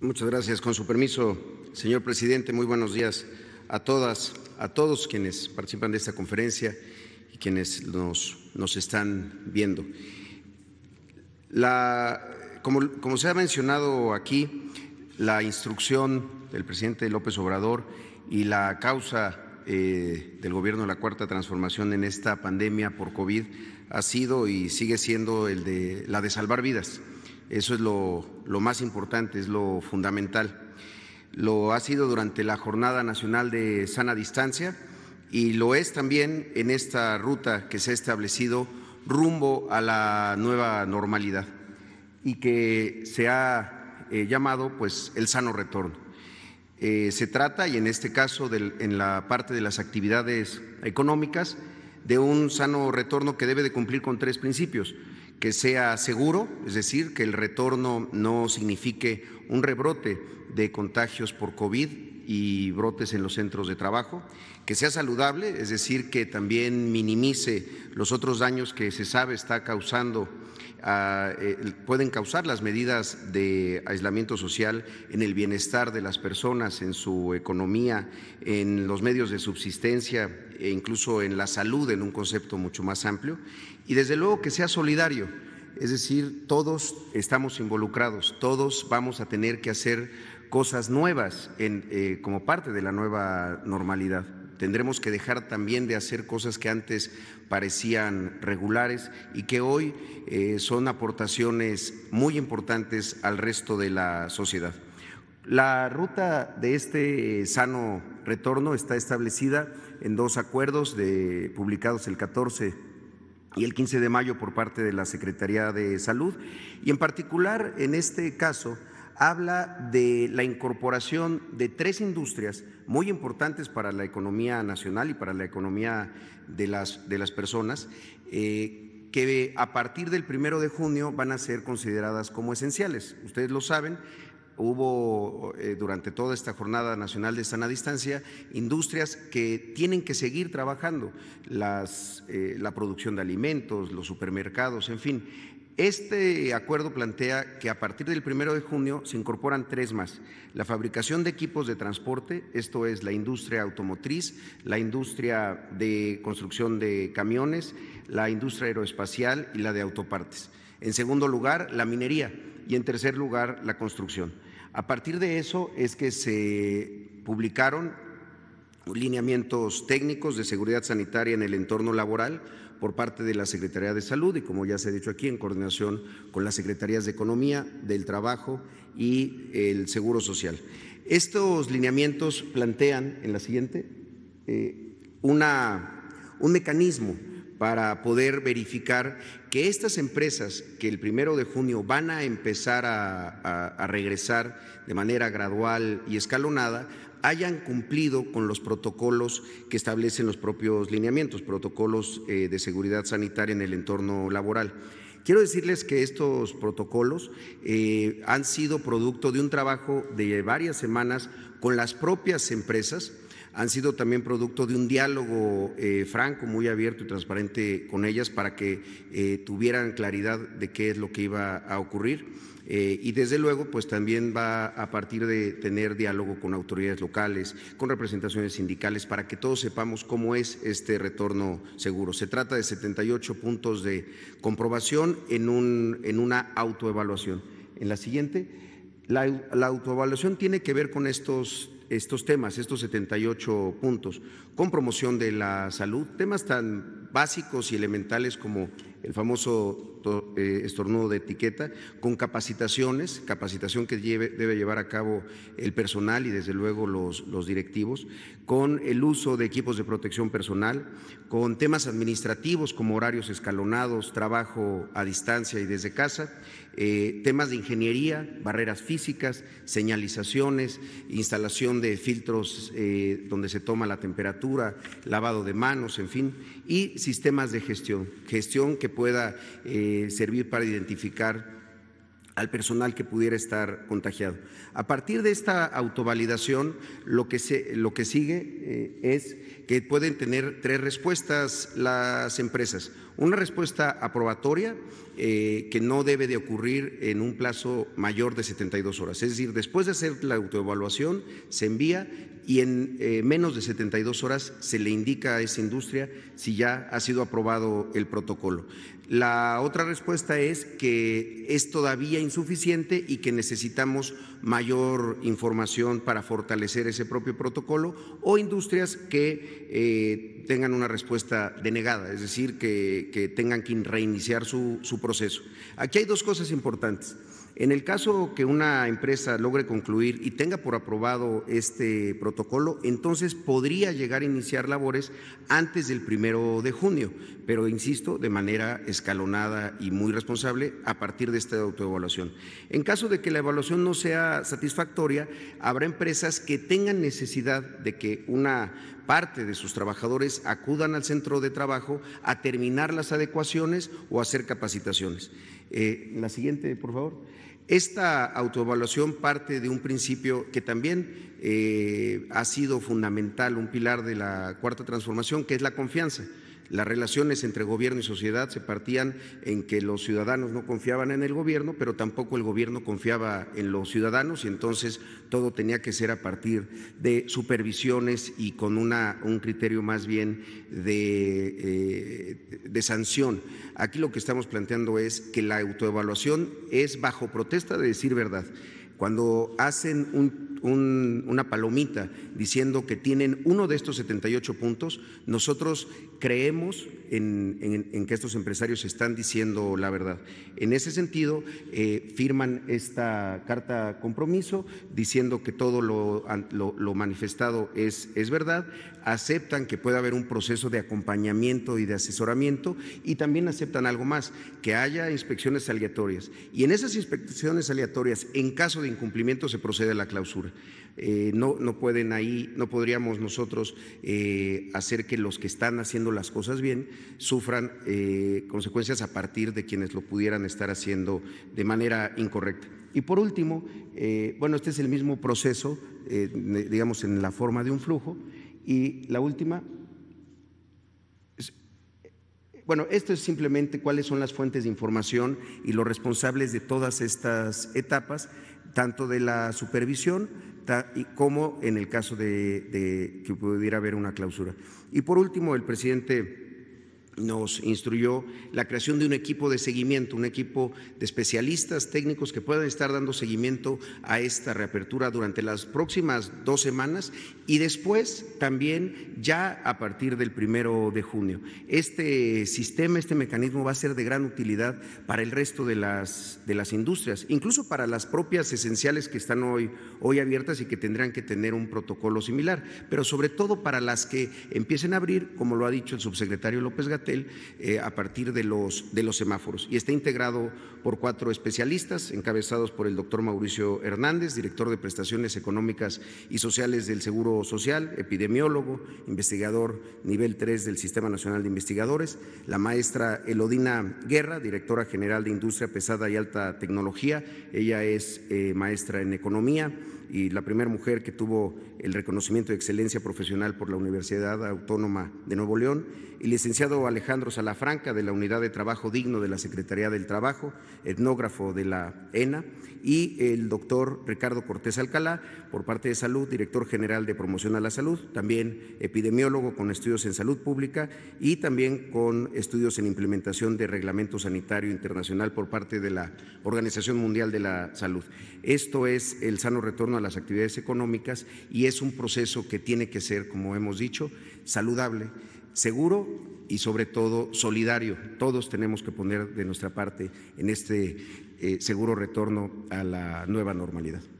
Muchas gracias. Con su permiso, señor presidente, muy buenos días a todas, a todos quienes participan de esta conferencia y quienes nos, nos están viendo. como, se ha mencionado aquí, la instrucción del presidente López Obrador y la causa eh, del gobierno de la Cuarta Transformación en esta pandemia por COVID ha sido y sigue siendo el de la de salvar vidas. Eso es lo, más importante, es lo fundamental. Lo ha sido durante la Jornada Nacional de Sana Distancia y lo es también en esta ruta que se ha establecido rumbo a la nueva normalidad y que se ha eh, llamado pues el sano retorno. Eh, se trata, y en este caso del, en la parte de las actividades económicas, de un sano retorno que debe de cumplir con tres principios que sea seguro, es decir, que el retorno no signifique un rebrote de contagios por COVID y brotes en los centros de trabajo, que sea saludable, es decir, que también minimice los otros daños que se sabe está causando, ah, eh, pueden causar las medidas de aislamiento social en el bienestar de las personas, en su economía, en los medios de subsistencia e incluso en la salud, en un concepto mucho más amplio, y desde luego que sea solidario, es decir, todos estamos involucrados, todos vamos a tener que hacer cosas nuevas eh, como parte de la nueva normalidad. Tendremos que dejar también de hacer cosas que antes parecían regulares y que hoy eh, son aportaciones muy importantes al resto de la sociedad. La ruta de este sano retorno está establecida en dos acuerdos publicados el 14 y el 15 de mayo por parte de la Secretaría de Salud y en particular en este caso habla de la incorporación de tres industrias muy importantes para la economía nacional y para la economía de las, de las personas. Eh, que a partir del primero de junio van a ser consideradas como esenciales. Ustedes lo saben, hubo eh, durante toda esta jornada nacional de a distancia industrias que tienen que seguir trabajando, las, eh, la producción de alimentos, los supermercados, en fin. Este acuerdo plantea que a partir del primero de junio se incorporan tres más: la fabricación de equipos de transporte, esto es la industria automotriz, la industria de construcción de camiones, la industria aeroespacial y la de autopartes. En segundo lugar, la minería y en tercer lugar, la construcción. A partir de eso es que se publicaron lineamientos técnicos de seguridad sanitaria en el entorno laboral por parte de la Secretaría de Salud y, como ya se ha dicho aquí, en coordinación con las Secretarías de Economía, del Trabajo y el Seguro Social. Estos lineamientos plantean en la siguiente eh, un mecanismo para poder verificar que estas empresas que el primero de junio van a empezar a, a, regresar de manera gradual y escalonada hayan cumplido con los protocolos que establecen los propios lineamientos, protocolos eh, de seguridad sanitaria en el entorno laboral. Quiero decirles que estos protocolos eh, han sido producto de un trabajo de varias semanas con las propias empresas han sido también producto de un diálogo eh, franco, muy abierto y transparente con ellas para que eh, tuvieran claridad de qué es lo que iba a ocurrir. Eh, y desde luego, pues también va a partir de tener diálogo con autoridades locales, con representaciones sindicales, para que todos sepamos cómo es este retorno seguro. Se trata de 78 puntos de comprobación en, un, en una autoevaluación. En la siguiente, la autoevaluación tiene que ver con estos estos temas, estos 78 puntos, con promoción de la salud, temas tan básicos y elementales como el famoso eh, estornudo de etiqueta, con capacitaciones, capacitación que debe llevar a cabo el personal y desde luego los, directivos, con el uso de equipos de protección personal, con temas administrativos como horarios escalonados, trabajo a distancia y desde casa, eh, temas de ingeniería, barreras físicas, señalizaciones, instalación de filtros eh, donde se toma la temperatura, lavado de manos, en fin, y sistemas de gestión, gestión que pueda eh, servir para identificar al personal que pudiera estar contagiado. A partir de esta autovalidación, lo que, se, lo que sigue eh, es que pueden tener tres respuestas las empresas. Una respuesta aprobatoria eh, que no debe de ocurrir en un plazo mayor de 72 horas. Es decir, después de hacer la autoevaluación, se envía y en eh, menos de 72 horas se le indica a esa industria si ya ha sido aprobado el protocolo. La otra respuesta es que es todavía insuficiente y que necesitamos mayor información para fortalecer ese propio protocolo o industrias que eh, tengan una respuesta denegada, es decir, que, tengan que reiniciar su proceso. Aquí hay dos cosas importantes. En el caso que una empresa logre concluir y tenga por aprobado este protocolo, entonces podría llegar a iniciar labores antes del primero de junio, pero insisto, de manera escalonada y muy responsable a partir de esta autoevaluación. En caso de que la evaluación no sea satisfactoria, habrá empresas que tengan necesidad de que una parte de sus trabajadores acudan al centro de trabajo a terminar las adecuaciones o hacer capacitaciones. Eh, la siguiente, por favor. Esta autoevaluación parte de un principio que también eh, ha sido fundamental, un pilar de la cuarta transformación, que es la confianza. Las relaciones entre gobierno y sociedad se partían en que los ciudadanos no confiaban en el gobierno, pero tampoco el gobierno confiaba en los ciudadanos y entonces todo tenía que ser a partir de supervisiones y con una, un criterio más bien de, eh, de sanción. Aquí lo que estamos planteando es que la autoevaluación es bajo protesta de decir verdad. Cuando hacen un una palomita diciendo que tienen uno de estos 78 puntos, nosotros creemos en, que estos empresarios están diciendo la verdad. En ese sentido, eh, firman esta carta compromiso diciendo que todo lo, manifestado es, es verdad, aceptan que pueda haber un proceso de acompañamiento y de asesoramiento y también aceptan algo más, que haya inspecciones aleatorias. Y en esas inspecciones aleatorias, en caso de incumplimiento, se procede a la clausura. Eh, no, no, pueden ahí, no podríamos nosotros eh, hacer que los que están haciendo las cosas bien sufran eh, consecuencias a partir de quienes lo pudieran estar haciendo de manera incorrecta. Y por último, bueno, este es el mismo proceso, digamos, en la forma de un flujo. Y la última, bueno, esto es simplemente cuáles son las fuentes de información y los responsables de todas estas etapas tanto de la supervisión como en el caso de, que pudiera haber una clausura. Y por último, el presidente nos instruyó la creación de un equipo de seguimiento, un equipo de especialistas técnicos que puedan estar dando seguimiento a esta reapertura durante las próximas dos semanas y después también ya a partir del primero de junio. Este sistema, este mecanismo va a ser de gran utilidad para el resto de las, de las industrias, incluso para las propias esenciales que están hoy, hoy abiertas y que tendrán que tener un protocolo similar, pero sobre todo para las que empiecen a abrir, como lo ha dicho el subsecretario López Gatell eh, a partir de los, semáforos. Y está integrado por cuatro especialistas, encabezados por el doctor Mauricio Hernández, director de prestaciones económicas y sociales del Seguro Social, epidemiólogo, investigador nivel 3 del Sistema Nacional de Investigadores, la maestra Elodina Guerra, directora general de Industria Pesada y Alta Tecnología, ella es eh, maestra en economía y la primera mujer que tuvo el reconocimiento de excelencia profesional por la Universidad Autónoma de Nuevo León, el licenciado Alejandro Salafranca de la Unidad de Trabajo Digno de la Secretaría del Trabajo, etnógrafo de la ENA, y el doctor Ricardo Cortés Alcalá, por parte de Salud, director general de Promoción a la Salud, también epidemiólogo con estudios en salud pública y también con estudios en implementación de reglamento sanitario internacional por parte de la Organización Mundial de la Salud. Esto es el sano retorno a las actividades económicas y es un proceso que tiene que ser, como hemos dicho, saludable, seguro y sobre todo solidario. Todos tenemos que poner de nuestra parte en este eh, seguro retorno a la nueva normalidad.